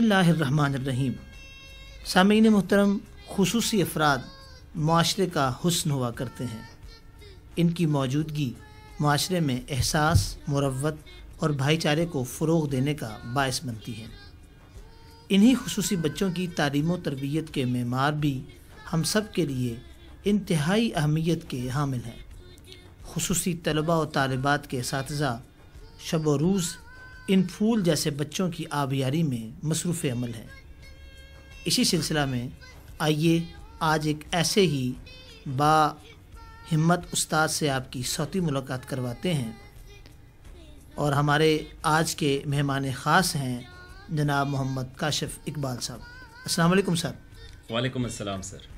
बसमीम सामीन मोहतरम खसूस अफराद माशरे का हसन हुआ करते हैं इनकी मौजूदगी माशरे में एहसास मुरत और भाईचारे को फ़रोग देने का बायस बनती है इन्हीं खसूस बच्चों की तालीम व तरबियत के मैमार भी हम सब के लिए इंतहाई अहमियत के हामिल हैं खसूस तलबा और तालबात के इस शब रोज़ इन फूल जैसे बच्चों की आबियारी में मसरूफ़ अमल है इसी सिलसिला में आइए आज एक ऐसे ही बा हिम्मत उस्ताद से आपकी सौती मुलाकात करवाते हैं और हमारे आज के मेहमान ख़ास हैं जनाब मोहम्मद काशिफ इकबाल साहब अस्सलाम वालेकुम सर वालेकुम अस्सलाम सर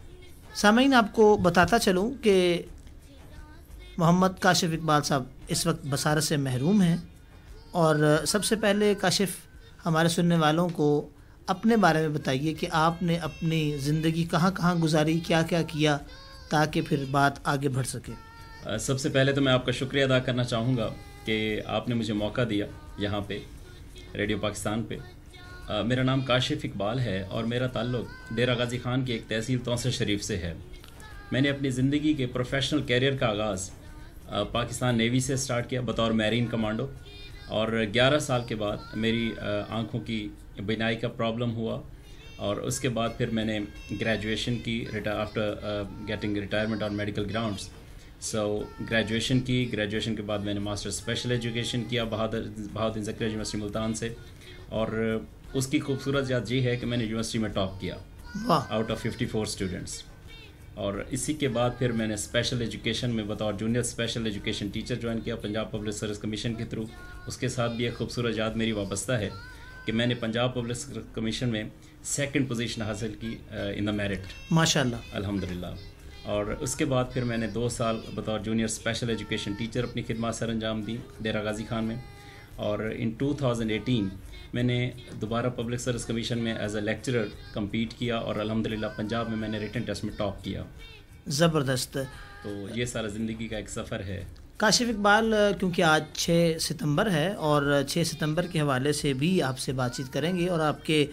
सामीन आपको बताता चलूँ कि मोहम्मद काशिफ इकबाल साहब इस वक्त बसारत से महरूम हैं और सबसे पहले काशिफ हमारे सुनने वालों को अपने बारे में बताइए कि आपने अपनी ज़िंदगी कहाँ कहाँ गुजारी क्या क्या किया ताकि फिर बात आगे बढ़ सके सबसे पहले तो मैं आपका शुक्रिया अदा करना चाहूँगा कि आपने मुझे मौका दिया यहाँ पे रेडियो पाकिस्तान पे मेरा नाम काशिफ इकबाल है और मेरा ताल्लुक डेरा गाजी खान की एक तहसील तोसर शरीफ से है मैंने अपनी ज़िंदगी के प्रोफेशनल कैरियर का आगाज़ पाकिस्तान नेवी से स्टार्ट किया बतौर मैरीन कमांडो और 11 साल के बाद मेरी आँखों की बिनाई का प्रॉब्लम हुआ और उसके बाद फिर मैंने ग्रेजुएशन की after getting retirement on medical grounds so graduation की ग्रेजुएशन के बाद मैंने मास्टर स्पेशल एजुकेशन किया बहादुर बहादुर जक्र यूनिवर्सिटी मुल्तान से और उसकी खूबसूरत याद ये है कि मैंने यूनिवर्सिटी में टॉप किया आउट ऑफ 54 स्टूडेंट्स और इसी के बाद फिर मैंने स्पेशल एजुकेशन में बताओ junior special education teacher join किया पंजाब पब्लिक सर्विस कमीशन के थ्रू उसके साथ भी एक खूबसूरत याद मेरी वाबस्ता है कि मैंने पंजाब पब्लिक सर्विस कमीशन में सेकंड पोजीशन हासिल की इन द मेरिट माशाल्लाह अल्हम्दुलिल्लाह और उसके बाद फिर मैंने दो साल बतौर जूनियर स्पेशल एजुकेशन टीचर अपनी खिदमत सर अंजाम दी देरा गाजी खान में और इन टू मैंने दोबारा पब्लिक सर्विस कमीशन में एज अ लेक्चरर कम्पीट किया और अलहमदिल्ला पंजाब में मैंने रिटर्न टेस्ट में टॉप किया ज़बरदस्त तो ये सारा ज़िंदगी का एक सफ़र है काशिफ इकबाल क्योंकि आज 6 सितंबर है और 6 सितंबर के हवाले से भी आपसे बातचीत करेंगे और आपके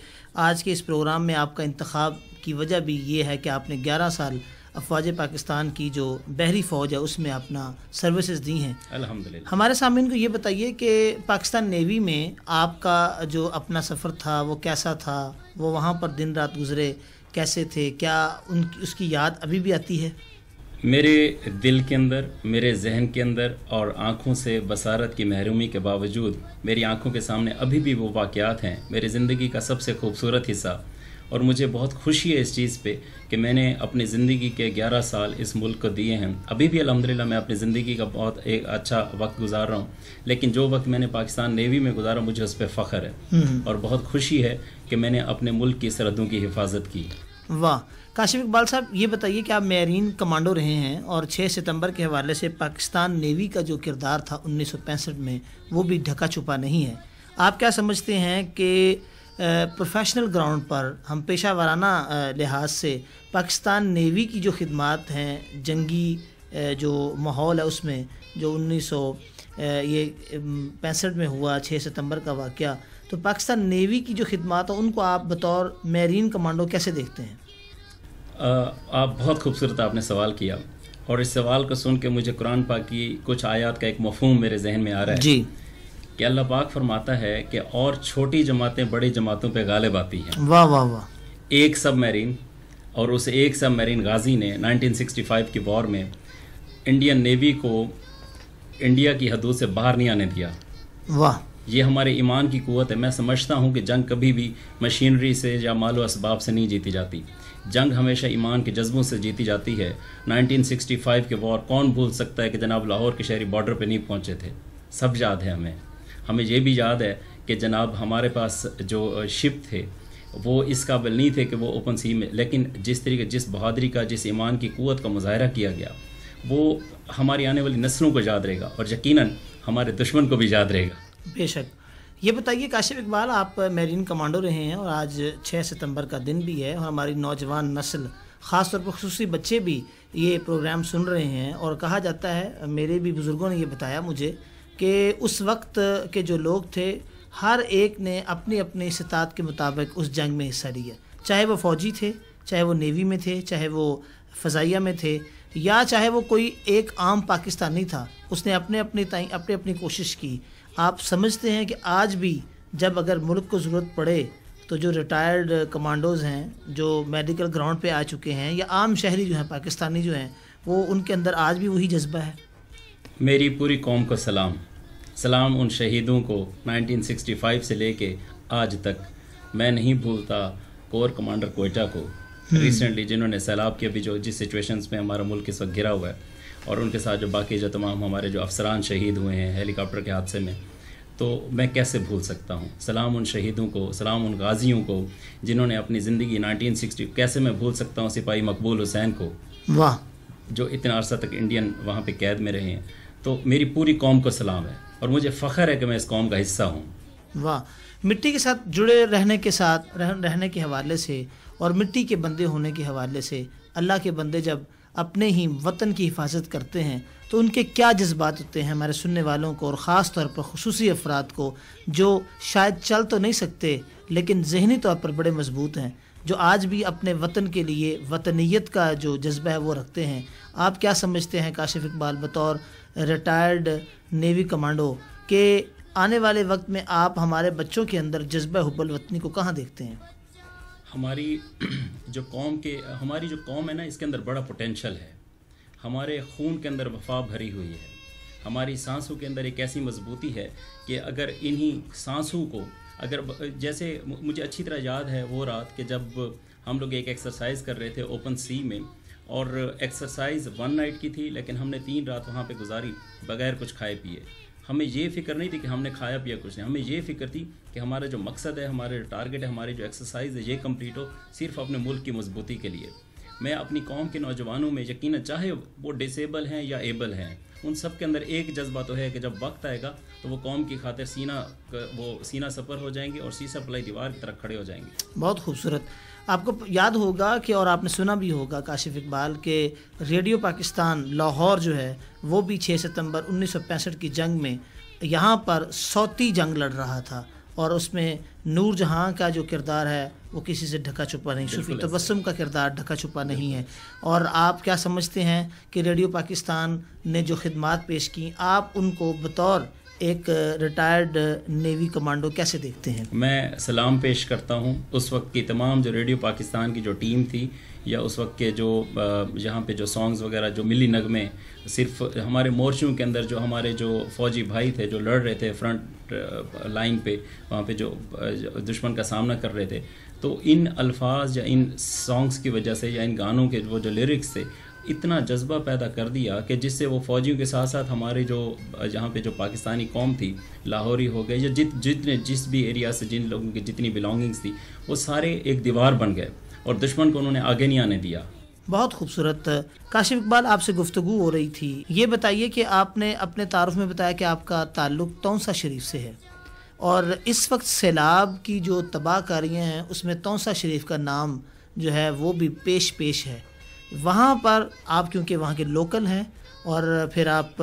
आज के इस प्रोग्राम में आपका इंतखब की वजह भी ये है कि आपने 11 साल अफवाज पाकिस्तान की जो बहरी फ़ौज है उसमें अपना सर्विसेज दी हैं अल्हम्दुलिल्लाह हमारे सामने को ये बताइए कि पाकिस्तान नेवी में आपका जो अपना सफ़र था वो कैसा था वो वहाँ पर दिन रात गुजरे कैसे थे क्या उन उसकी याद अभी भी आती है मेरे दिल के अंदर मेरे जहन के अंदर और आँखों से बसारत की महरूमी के बावजूद मेरी आँखों के सामने अभी भी वो वाक़ हैं मेरी ज़िंदगी का सबसे खूबसूरत हिस्सा और मुझे बहुत खुशी है इस चीज़ पे कि मैंने अपनी ज़िंदगी के 11 साल इस मुल्क को दिए हैं अभी भी अलहमदिल्ला मैं अपनी ज़िंदगी का बहुत एक अच्छा वक्त गुजार रहा हूँ लेकिन जो वक्त मैंने पाकिस्तान नेवी में गुजारा मुझे उस पर फ़ख्र है हम्म। और बहुत खुशी है कि मैंने अपने मुल्क की सरहदों की हिफाजत की वाह काशिफ इकबाल साहब ये बताइए कि आप मेरीन कमांडो रहे हैं और 6 सितंबर के हवाले से पाकिस्तान नेवी का जो किरदार था उन्नीस में वो भी ढका छुपा नहीं है आप क्या समझते हैं कि प्रोफेशनल ग्राउंड पर हम पेशा वाराना लिहाज से पाकिस्तान नेवी की जो खदमात हैं जंगी जो माहौल है उसमें जो उन्नीस सौ ये पैंसठ में हुआ छः सितंबर का वाक़ तो पाकिस्तान नेवी की जो खदमात है उनको आप बतौर मेरीन कमांडो कैसे देखते हैं आ, आप बहुत खूबसूरत आपने सवाल किया और इस सवाल को सुन के मुझे कुरान पाक की कुछ आयात का एक मफहम मेरे जहन में आ रहा है जी कि अल्लाह पाक फरमाता है कि और छोटी जमातें बड़ी जमातों पे गालिब आती हैं वाह वाह वाह एक सब मेरीन और उस एक सब मेरीन गाजी ने 1965 की वॉर में इंडियन नेवी को इंडिया की हदूद से बाहर नहीं आने दिया वाह ये हमारे ईमान की क़ुत है मैं समझता हूँ कि जंग कभी भी मशीनरी से या मालो इसबाब से नहीं जीती जाती जंग हमेशा ईमान के जज्बों से जीती जाती है 1965 के वॉर कौन भूल सकता है कि जनाब लाहौर के शहरी बॉर्डर पर नहीं पहुँचे थे सब याद है हमें हमें ये भी याद है कि जनाब हमारे पास जो शिप थे वो इस काबिल नहीं थे कि वो ओपन सी में लेकिन जिस तरीके जिस बहादरी का जिस ईमान की क़वत का मुजाहरा किया गया वो हमारी आने वाली नस्लों को याद रहेगा और यकीन हमारे दुश्मन को भी याद रहेगा बेशक ये बताइए काशिफ इकबाल आप मेरीन कमांडो रहे हैं और आज 6 सितंबर का दिन भी है और हमारी नौजवान नस्ल ख़ास तौर पर खसूसी बच्चे भी ये प्रोग्राम सुन रहे हैं और कहा जाता है मेरे भी बुज़ुर्गों ने ये बताया मुझे कि उस वक्त के जो लोग थे हर एक ने अपनी अपनी इस्तात के मुताबिक उस जंग में हिस्सा लिया चाहे वो फ़ौजी थे चाहे वो नेवी में थे चाहे वो फ़जाइया में थे या चाहे वो कोई एक आम पाकिस्तानी था उसने अपने अपने ताई अपने अपनी कोशिश की आप समझते हैं कि आज भी जब अगर मुल्क को ज़रूरत पड़े तो जो रिटायर्ड कमांडोज़ हैं जो मेडिकल ग्राउंड पे आ चुके हैं या आम शहरी जो हैं पाकिस्तानी जो हैं वो उनके अंदर आज भी वही जज्बा है मेरी पूरी कौम को सलाम सलाम उन शहीदों को 1965 से लेके आज तक मैं नहीं भूलता कोर कमांडर कोयटा को रिसेंटली हम्म। जिन्होंने सैलाब के अभी जो जिस सिचुएशंस में हमारा मुल्क इस वक्त घिरा हुआ है और उनके साथ जो बाकी जो तमाम हमारे जो अफसरान शहीद हुए हैं हेलीकॉप्टर के हादसे में तो मैं कैसे भूल सकता हूँ सलाम उन शहीदों को सलाम उन गाजियों को जिन्होंने अपनी ज़िंदगी 1960 कैसे मैं भूल सकता हूँ सिपाही मकबूल हुसैन को वाह जो इतना अरसा तक इंडियन वहाँ पे कैद में रहे हैं तो मेरी पूरी कौम को सलाम है और मुझे फ़ख्र है कि मैं इस कौम का हिस्सा हूँ वाह मिट्टी के साथ जुड़े रहने के साथ रह, रहने के हवाले से और मिट्टी के बंदे होने के हवाले से अल्लाह के बंदे जब अपने ही वतन की हिफाजत करते हैं तो उनके क्या जज्बात होते हैं हमारे सुनने वालों को और ख़ास तौर पर खसूस अफराद को जो शायद चल तो नहीं सकते लेकिन जहनी तौर पर बड़े मजबूत हैं जो आज भी अपने वतन के लिए वतनीत का जो जज्बा है वो रखते हैं आप क्या समझते हैं काशिफ इकबाल बतौर रिटायर्ड नेवी कमांडो के आने वाले वक्त में आप हमारे बच्चों के अंदर जज्बा हुबल वतनी को कहाँ देखते हैं हमारी जो कौम के हमारी जो कौम है ना इसके अंदर बड़ा पोटेंशल है हमारे खून के अंदर वफा भरी हुई है हमारी सांसों के अंदर एक ऐसी मजबूती है कि अगर इन्हीं सांसों को अगर जैसे मुझे अच्छी तरह याद है वो रात कि जब हम लोग एक एक्सरसाइज कर रहे थे ओपन सी में और एक्सरसाइज वन नाइट की थी लेकिन हमने तीन रात वहाँ पे गुजारी बगैर कुछ खाए पिए हमें ये फिक्र नहीं थी कि हमने खाया पिया कुछ नहीं हमें ये फिक्र थी कि हमारा जो मकसद है हमारे जो टारगेट है हमारी जो एक्सरसाइज है ये कम्प्लीट हो सिर्फ अपने मुल्क की मजबूती के लिए मैं अपनी कौम के नौजवानों में यकीन चाहे वो डिसेबल हैं या एबल हैं उन सब के अंदर एक जज्बा तो है कि जब वक्त आएगा तो वो कौम की खातिर सीना वो सीना सफर हो जाएंगे और सीसा पलाई दीवार की तरफ खड़े हो जाएंगे बहुत खूबसूरत आपको याद होगा कि और आपने सुना भी होगा काशिफ इकबाल के रेडियो पाकिस्तान लाहौर जो है वो भी 6 सितंबर 1965 की जंग में यहाँ पर सौती जंग लड़ रहा था और उसमें नूर जहाँ का जो किरदार है वो किसी से ढका छुपा नहीं सूफी तबस्म का किरदार ढका छुपा नहीं है और आप क्या समझते हैं कि रेडियो पाकिस्तान ने जो खदमात पेश की आप उनको बतौर एक रिटायर्ड नेवी कमांडो कैसे देखते हैं मैं सलाम पेश करता हूँ उस वक्त की तमाम जो रेडियो पाकिस्तान की जो टीम थी या उस वक्त के जो यहाँ पे जो सॉन्ग्स वगैरह जो मिली नगमे सिर्फ हमारे मोर्चों के अंदर जो हमारे जो फौजी भाई थे जो लड़ रहे थे फ्रंट लाइन पे वहाँ पे जो दुश्मन का सामना कर रहे थे तो इन अल्फाज या इन सॉन्ग्स की वजह से या इन गानों के वो जो लिरिक्स थे इतना जज्बा पैदा कर दिया कि जिससे वो फौजियों के साथ साथ हमारे जो यहाँ पे जो पाकिस्तानी कौम थी लाहौरी हो गए या जित जितने जिस भी एरिया से जिन लोगों की जितनी बिलोंगिंग्स थी वो सारे एक दीवार बन गए और दुश्मन को उन्होंने आगे नहीं आने दिया बहुत खूबसूरत काशिफ इकबाल आपसे गुफ्तु हो रही थी ये बताइए कि आपने अपने तारफ़ में बताया कि आपका ताल्लुक तौसा शरीफ से है और इस वक्त सैलाब की जो तबाह कारियाँ हैं उसमें तौसा शरीफ का नाम जो है वो भी पेश पेश है वहाँ पर आप क्योंकि वहाँ के लोकल हैं और फिर आप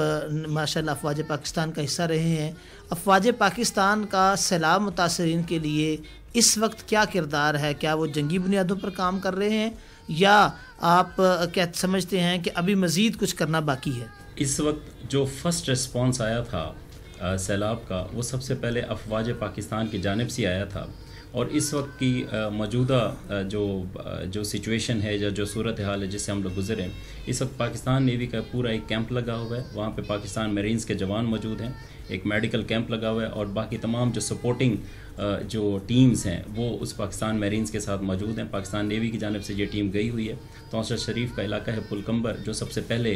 माशाल्लाह अफवाज पाकिस्तान का हिस्सा रहे हैं अफवाज पाकिस्तान का सैलाब मुतासरीन के लिए इस वक्त क्या किरदार है क्या वो जंगी बुनियादों पर काम कर रहे हैं या आप क्या समझते हैं कि अभी मज़ीद कुछ करना बाकी है इस वक्त जो फर्स्ट रिस्पॉन्स आया था सैलाब का वो सबसे पहले अफवाज पाकिस्तान की जानब से आया था और इस वक्त की मौजूदा जो जो सिचुएशन है या जो सूरत हाल है जिससे हम लोग गुजरे हैं इस वक्त पाकिस्तान नेवी का पूरा एक कैंप लगा हुआ है वहाँ पे पाकिस्तान मेरीन्स के जवान मौजूद हैं एक मेडिकल कैंप लगा हुआ है और बाकी तमाम जो सपोर्टिंग जो टीम्स हैं वो उस पाकिस्तान मेरीन्स के साथ मौजूद हैं पाकिस्तान नेवी की जानब से ये टीम गई हुई है तोसा शरीफ का इलाका है पुलकम्बर जो सबसे पहले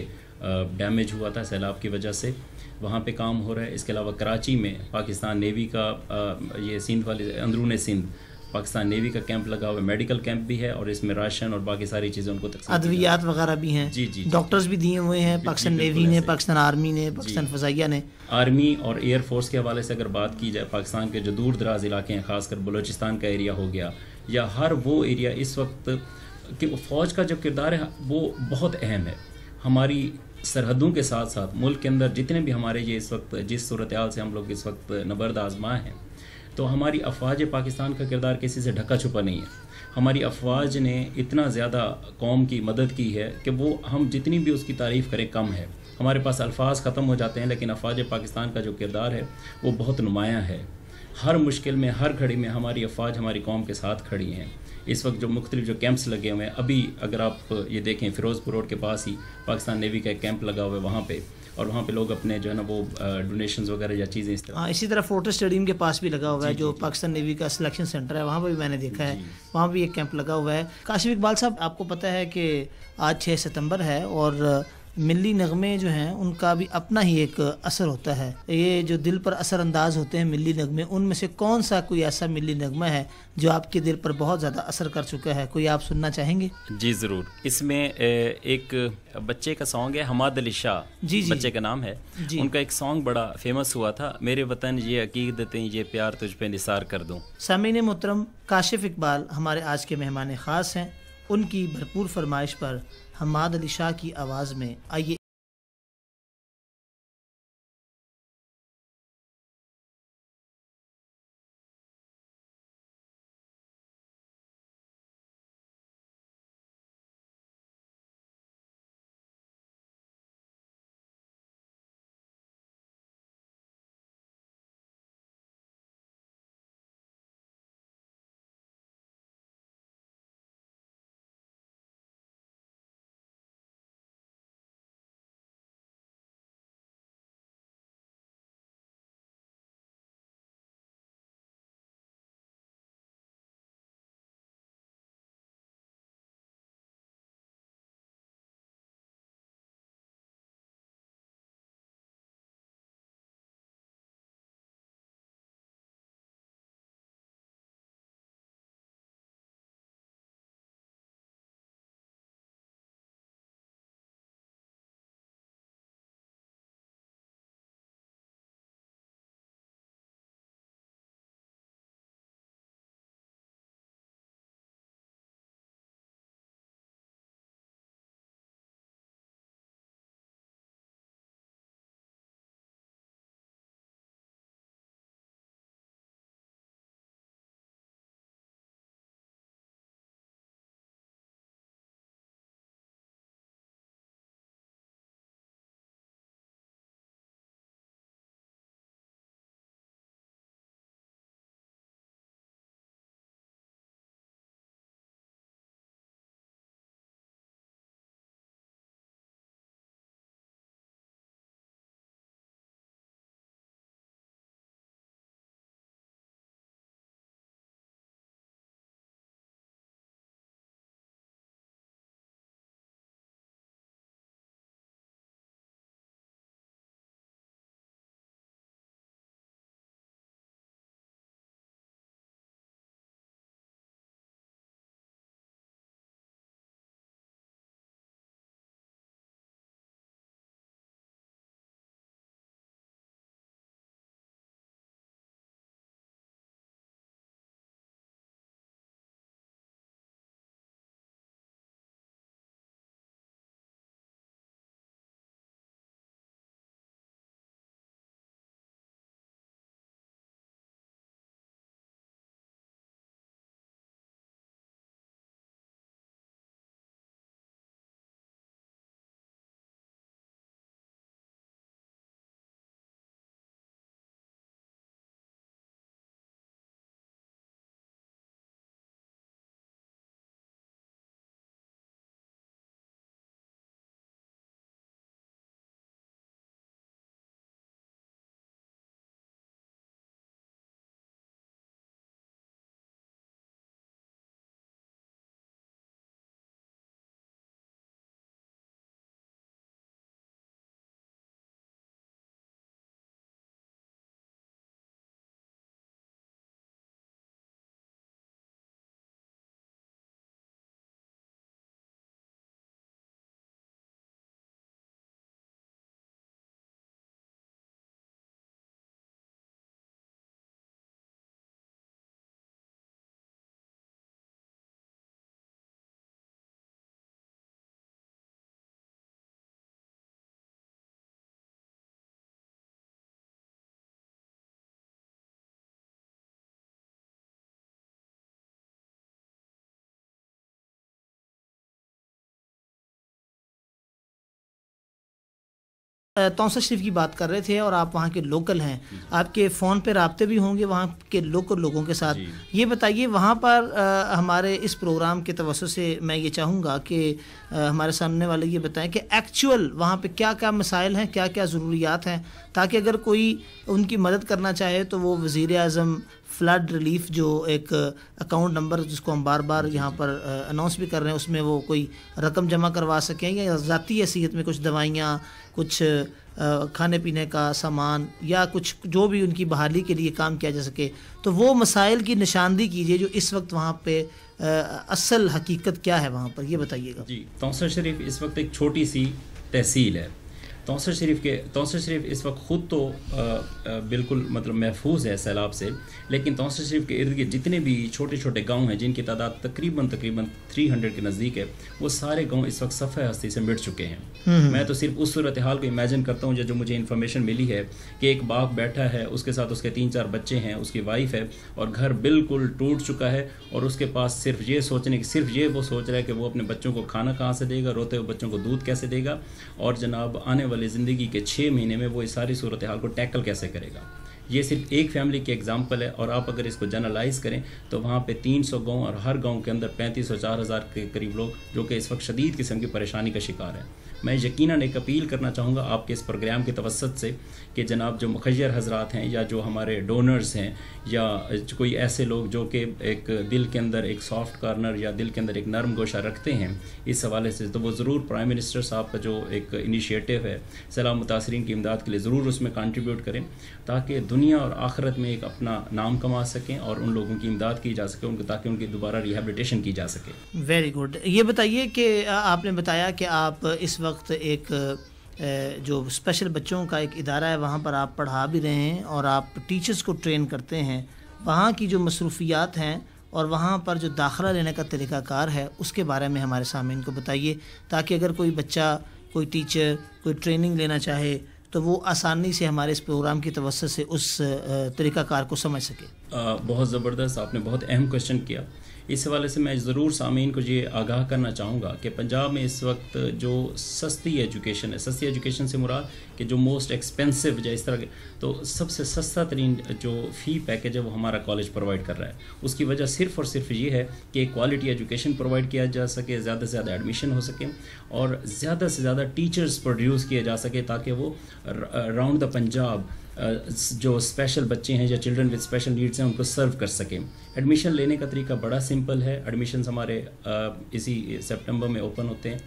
डैमेज हुआ था सैलाब की वजह से वहाँ पे काम हो रहा है इसके अलावा कराची में पाकिस्तान नेवी का ये सिंध वाले अंदरून सिंध पाकिस्तान नेवी का कैंप लगा हुआ है मेडिकल कैंप भी है और इसमें राशन और बाकी सारी चीज़ें उनको अद्वियात वगैरह भी हैं जी जी डॉक्टर्स भी दिए हुए हैं पाकिस्तान नेवी ने पाकिस्तान आर्मी ने पाकिस्तान फजाइया ने आर्मी और एयरफोर्स के हवाले से अगर बात की जाए पाकिस्तान के जो दूर दराज इलाके हैं खासकर बलोचिस्तान का एरिया हो गया या हर वो एरिया इस वक्त कि फ़ौज का जो किरदार है वो बहुत अहम है हमारी सरहदों के साथ साथ मुल्क के अंदर जितने भी हमारे ये इस वक्त जिस सूरत से हम लोग इस वक्त नबर्द आजमा हैं तो हमारी अफवाज पाकिस्तान का किरदार किसी से ढका छुपा नहीं है हमारी अफवाज ने इतना ज़्यादा कौम की मदद की है कि वो हम जितनी भी उसकी तारीफ़ करें कम है हमारे पास अल्फाज ख़त्म हो जाते हैं लेकिन अफवाज पाकिस्तान का जो किरदार है वो बहुत नुमायाँ है हर मुश्किल में हर घड़ी में हमारी अफवाज हमारी कौम के साथ खड़ी हैं इस वक्त जो मुख्तलिफ जो कैंप्स लगे हुए हैं अभी अगर आप ये देखें फ़िरोज़पुर रोड के पास ही पाकिस्तान नेवी का एक कैंप लगा हुआ है वहाँ पर और वहाँ पे लोग अपने जो है ना वो डोनेशंस वगैरह या चीज़ें इस तरह आ, हाँ, इसी तरह फोटो स्टेडियम के पास भी लगा हुआ है जो पाकिस्तान नेवी का सिलेक्शन सेंटर है वहाँ पर भी मैंने देखा है वहाँ भी एक कैंप लगा हुआ है काशिफ इकबाल साहब आपको पता है कि आज छः सितम्बर है और मिली नगमे जो हैं उनका भी अपना ही एक असर होता है ये जो दिल पर असर अंदाज होते हैं मिली नगमे उनमें से कौन सा कोई ऐसा मिली नगमा है जो आपके दिल पर बहुत ज़्यादा असर कर चुका है कोई आप सुनना चाहेंगे जी ज़रूर इसमें एक बच्चे का सॉन्ग है हमाद अली शाह जी जी बच्चे का नाम है जी उनका एक सॉन्ग बड़ा फेमस हुआ था मेरे वतन ये अकीदतें ये प्यार तुझ पे निसार कर दूँ सामीन मोहतरम काशिफ इकबाल हमारे आज के मेहमान ख़ास हैं उनकी भरपूर फरमाइश पर हमाद अली शाह की आवाज़ में आइए तोसा शरीफ की बात कर रहे थे और आप वहाँ के लोकल हैं आपके फ़ोन पर रबते भी होंगे वहाँ के लोकल लोगों के साथ ये बताइए वहाँ पर आ, हमारे इस प्रोग्राम के तवसत से मैं ये चाहूँगा कि हमारे सामने वाले ये बताएं कि एक्चुअल वहाँ पे क्या क्या मसाइल हैं क्या क्या ज़रूरियात हैं ताकि अगर कोई उनकी मदद करना चाहे तो वो वज़ी अजम फ्लड रिलीफ जो एक अकाउंट नंबर जिसको हम बार बार यहाँ पर अनाउंस भी कर रहे हैं उसमें वो कोई रकम जमा करवा सकें या ज़ाती हैसीत में कुछ दवाइयाँ कुछ खाने पीने का सामान या कुछ जो भी उनकी बहाली के लिए काम किया जा सके तो वो मसाइल की निशानदी कीजिए जो इस वक्त वहाँ पे असल हकीकत क्या है वहाँ पर ये बताइएगा जी तौसर शरीफ इस वक्त एक छोटी सी तहसील है तोसर शरीफ के तोसर शरीफ इस वक्त ख़ुद तो आ, आ, बिल्कुल मतलब महफूज है सैलाब से लेकिन तोसर शरीफ के इर्द गिर्द जितने भी छोटे छोटे गांव हैं जिनकी तादाद तकरीबन तकरीबन 300 के नज़दीक है वो सारे गांव इस वक्त सफ़े हस्ती से मिट चुके हैं हम्म। मैं तो सिर्फ उस सूरत हाल को इमेजिन करता हूँ जो मुझे इन्फॉर्मेशन मिली है कि एक बाप बैठा है उसके साथ उसके तीन चार बच्चे हैं उसकी वाइफ है और घर बिल्कुल टूट चुका है और उसके पास सिर्फ ये सोचने की सिर्फ ये वो सोच रहा है कि वो अपने बच्चों को खाना कहाँ से देगा रोते हुए बच्चों को दूध कैसे देगा और जनाब आने वाले ज़िंदगी के छः महीने में वो इस सारी सूरत हाल को टैकल कैसे करेगा ये सिर्फ एक फैमिली की एग्जाम्पल है और आप अगर इसको जनरलाइज करें तो वहाँ पे 300 गांव और हर गांव के अंदर 35 और 4000 के करीब लोग जो कि इस वक्त शदीद किस्म की परेशानी का शिकार है मैं यकीन एक अपील करना चाहूँगा आपके इस प्रोग्राम के तवसत से कि जनाब जो मुखजर हजरात हैं या जो हमारे डोनर्स हैं या कोई ऐसे लोग जो कि एक दिल के अंदर एक सॉफ्ट कार्नर या दिल के अंदर एक नरम गोशा रखते हैं इस हवाले से तो वो ज़रूर प्राइम मिनिस्टर साहब का जो एक इनिशिएटिव है सलाह मुतासरीन की इमदाद के लिए ज़रूर उसमें कंट्रीब्यूट करें ताकि दुनिया और आखरत में एक अपना नाम कमा सकें और उन लोगों की इमदाद की जा सके उनको ताकि उनकी दोबारा रिहेबलीटेशन की जा सके वेरी गुड ये बताइए कि आपने बताया कि आप इस वक्त वक्त एक जो स्पेशल बच्चों का एक इदारा है वहाँ पर आप पढ़ा भी रहे हैं और आप टीचर्स को ट्रेन करते हैं वहाँ की जो मसरूफियात हैं और वहाँ पर जो दाखिला लेने का तरीक़ाकार है उसके बारे में हमारे सामने को बताइए ताकि अगर कोई बच्चा कोई टीचर कोई ट्रेनिंग लेना चाहे तो वो आसानी से हमारे इस प्रोग्राम की तवसत से उस तरीक़ाकार को समझ सके आ, बहुत ज़बरदस्त आपने बहुत अहम क्वेश्चन किया इस हवाले से मैं ज़रूर सामीन को ये आगाह करना चाहूँगा कि पंजाब में इस वक्त जो सस्ती एजुकेशन है सस्ती एजुकेशन से मुराद कि जो मोस्ट एक्सपेंसिव या इस तरह के तो सबसे सस्ता तरीन जो फ़ी पैकेज है वो हमारा कॉलेज प्रोवाइड कर रहा है उसकी वजह सिर्फ और सिर्फ ये है कि क्वालिटी एजुकेशन प्रोवाइड किया जा सके ज़्यादा से ज़्यादा एडमिशन हो सके और ज़्यादा से ज़्यादा टीचर्स प्रोड्यूस किए जा सके ताकि वो राउंड द पंजाब जो स्पेशल बच्चे हैं या चिल्ड्रन विद स्पेशल नीड्स हैं उनको सर्व कर सकें एडमिशन लेने का तरीका बड़ा सिंपल है एडमिशन हमारे इसी सितंबर में ओपन होते हैं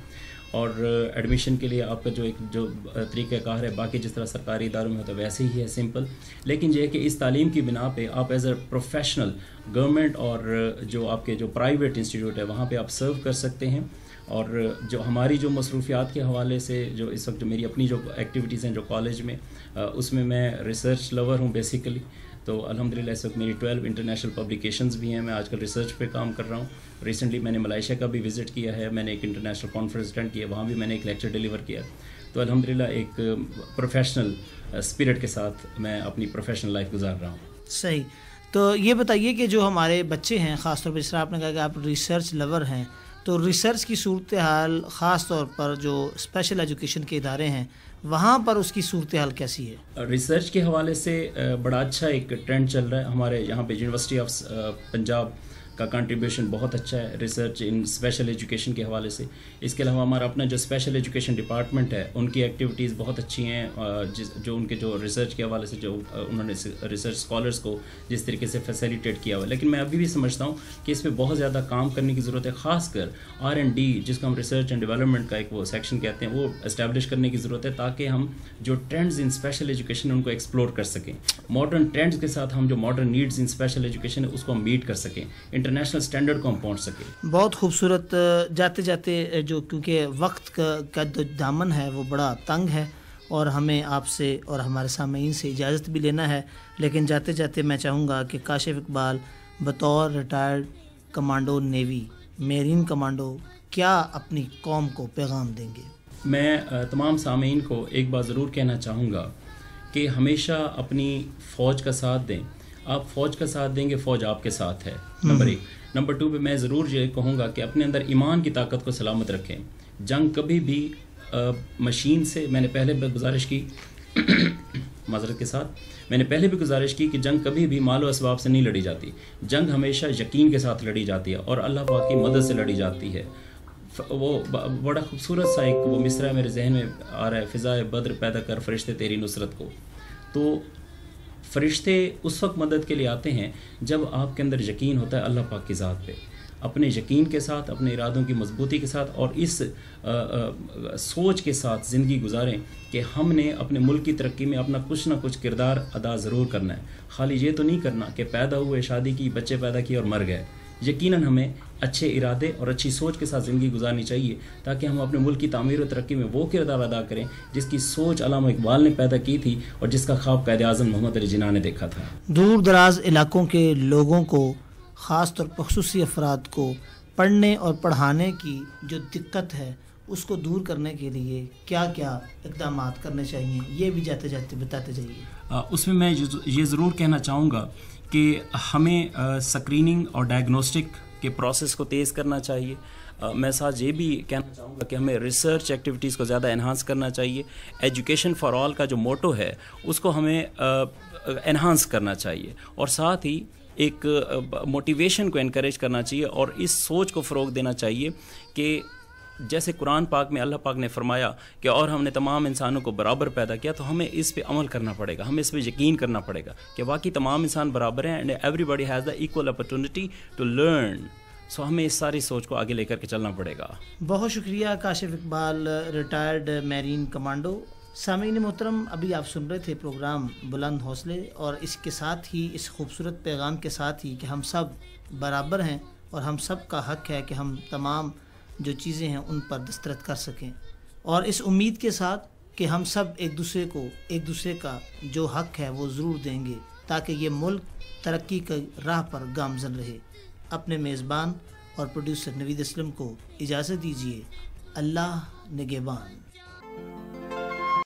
और एडमिशन के लिए आपका जो एक जो तरीक़ाकार है बाकी जिस तरह सरकारी इदारों में होता तो है वैसे ही है सिंपल लेकिन यह है कि इस तालीम की बिना पे आप एज़ अ प्रोफेशनल गवर्नमेंट और जो आपके जो प्राइवेट इंस्टीट्यूट है वहाँ पे आप सर्व कर सकते हैं और जो हमारी जो मसरूफियात के हवाले से जो इस वक्त जो मेरी अपनी जो एक्टिविटीज़ हैं जो कॉलेज में उसमें मैं रिसर्च लवर हूँ बेसिकली तो अलहमदिल्ला इस वक्त मेरी ट्वेल्व इंटरनेशनल पब्लिकेशंस भी हैं मैं आजकल रिसर्च पे काम कर रहा हूँ रिसेंटली मैंने मलाइशिया का भी विज़िट किया है मैंने एक इंटरनेशनल कॉन्फ्रेंस अटेंड किया वहाँ भी मैंने एक लेक्चर डिलीवर किया तो अलहमदिल्ला एक प्रोफेशनल स्पिरिट के साथ मैं अपनी प्रोफेशनल लाइफ गुजार रहा हूँ सही तो ये बताइए कि जो हमारे बच्चे हैं ख़ासतौर पर जिस आपने कहा कि आप रिसर्च लवर हैं तो रिसर्च की सूरत हाल ख़ास तौर पर जो स्पेशल एजुकेशन के इदारे हैं वहाँ पर उसकी सूरत हाल कैसी है रिसर्च के हवाले से बड़ा अच्छा एक ट्रेंड चल रहा है हमारे यहाँ पे यूनिवर्सिटी ऑफ पंजाब का कंट्रीब्यूशन बहुत अच्छा है रिसर्च इन स्पेशल एजुकेशन के हवाले से इसके अलावा हमारा अपना जो स्पेशल एजुकेशन डिपार्टमेंट है उनकी एक्टिविटीज़ बहुत अच्छी हैं जिस जो उनके जो रिसर्च के हवाले से जो उन्होंने रिसर्च स्कॉलर्स को जिस तरीके से फैसिलिटेट किया हुआ है लेकिन मैं अभी भी समझता हूँ कि इस पर बहुत ज़्यादा काम करने की ज़रूरत है खासकर आर एंड डी जिसको हम रिसर्च एंड डेवलपमेंट का एक वो सेक्शन कहते हैं वो इस्टेब्लिश करने की ज़रूरत है ताकि हम जो ट्रेंड्स इन स्पेशल एजुकेशन उनको एक्सप्लोर कर सकें मॉडर्न ट्रेंड्स के साथ हम जो modern needs in special education है उसको हम मीट कर सकें इंटरनेशनल स्टैंडर्ड को हम पहुँच सके बहुत खूबसूरत जाते जाते जो क्योंकि वक्त का, का जो दामन है वो बड़ा तंग है और हमें आपसे और हमारे सामीन से इजाज़त भी लेना है लेकिन जाते जाते मैं चाहूँगा कि काशिफ इकबाल बतौर retired commando navy marine commando क्या अपनी कौम को पैगाम देंगे मैं तमाम सामीन को एक बार ज़रूर कहना चाहूँगा कि हमेशा अपनी फ़ौज का साथ दें आप फौज का साथ देंगे फौज आपके साथ है नंबर एक नंबर हम्म। टू पे मैं ज़रूर ये कहूँगा कि अपने अंदर ईमान की ताकत को सलामत रखें जंग कभी भी आ, मशीन से मैंने पहले भी गुजारिश की माजरत के साथ मैंने पहले भी गुजारिश की कि जंग कभी भी मालो इसबाब से नहीं लड़ी जाती जंग हमेशा यकीन के साथ लड़ी जाती है और अल्लाह पाक की मदद से लड़ी जाती है वो बड़ा खूबसूरत सा एक वो मिसरा मेरे जहन में आ रहा है फ़िज़ा बद्र पैदा कर फरिश्ते तेरी नुसरत को तो फरिश्ते उस वक्त मदद के लिए आते हैं जब आपके अंदर यकीन होता है अल्लाह पाक की ज़ात पे अपने यकीन के साथ अपने इरादों की मजबूती के साथ और इस आ, आ, सोच के साथ ज़िंदगी गुजारें कि हमने अपने मुल्क की तरक्की में अपना कुछ ना कुछ किरदार अदा ज़रूर करना है खाली ये तो नहीं करना कि पैदा हुए शादी की बच्चे पैदा किए और मर गए यकीनन हमें अच्छे इरादे और अच्छी सोच के साथ ज़िंदगी गुजारनी चाहिए ताकि हम अपने मुल्क की तमीर और तरक्की में वो किरदार अदा करें जिसकी सोच अलामा इकबाल ने पैदा की थी और जिसका ख्वाब कैद अजम मोहम्मद अली जिना ने देखा था दूर दराज इलाकों के लोगों को ख़ास तौर पर खसूसी अफराद को पढ़ने और पढ़ाने की जो दिक्कत है उसको दूर करने के लिए क्या क्या इकदाम करने चाहिए ये भी जाते जाते बताते जाइए उसमें मैं ये ज़रूर कहना चाहूँगा कि हमें स्क्रीनिंग और डायग्नोस्टिक के प्रोसेस को तेज़ करना चाहिए मैं साथ ये भी कहना चाहूँगा कि हमें रिसर्च एक्टिविटीज़ को ज़्यादा इन्हांस करना चाहिए एजुकेशन फॉर ऑल का जो मोटो है उसको हमें इन्हांस करना चाहिए और साथ ही एक मोटिवेशन को इनक्रेज करना चाहिए और इस सोच को फ़रोग देना चाहिए कि जैसे कुरान पाक में अल्लाह पाक ने फरमाया कि और हमने तमाम इंसानों को बराबर पैदा किया तो हमें इस पे अमल करना पड़ेगा हमें इस पे यकीन करना पड़ेगा कि बाकी तमाम इंसान बराबर हैं and everybody has the equal opportunity to learn so हमें इस सारी सोच को आगे लेकर के चलना पड़ेगा बहुत शुक्रिया Kashif Iqbal retired marine commando सामीन मोहतरम अभी आप सुन रहे थे प्रोग्राम बुलंद हौसले और इसके साथ ही इस खूबसूरत पैगाम के साथ ही कि हम सब बराबर हैं और हम सब का हक है कि हम तमाम जो चीज़ें हैं उन पर दस्तरत कर सकें और इस उम्मीद के साथ कि हम सब एक दूसरे को एक दूसरे का जो हक है वो ज़रूर देंगे ताकि ये मुल्क तरक्की के राह पर गामजन रहे अपने मेज़बान और प्रोड्यूसर नवीद असलम को इजाज़त दीजिए अल्लाह नगेबान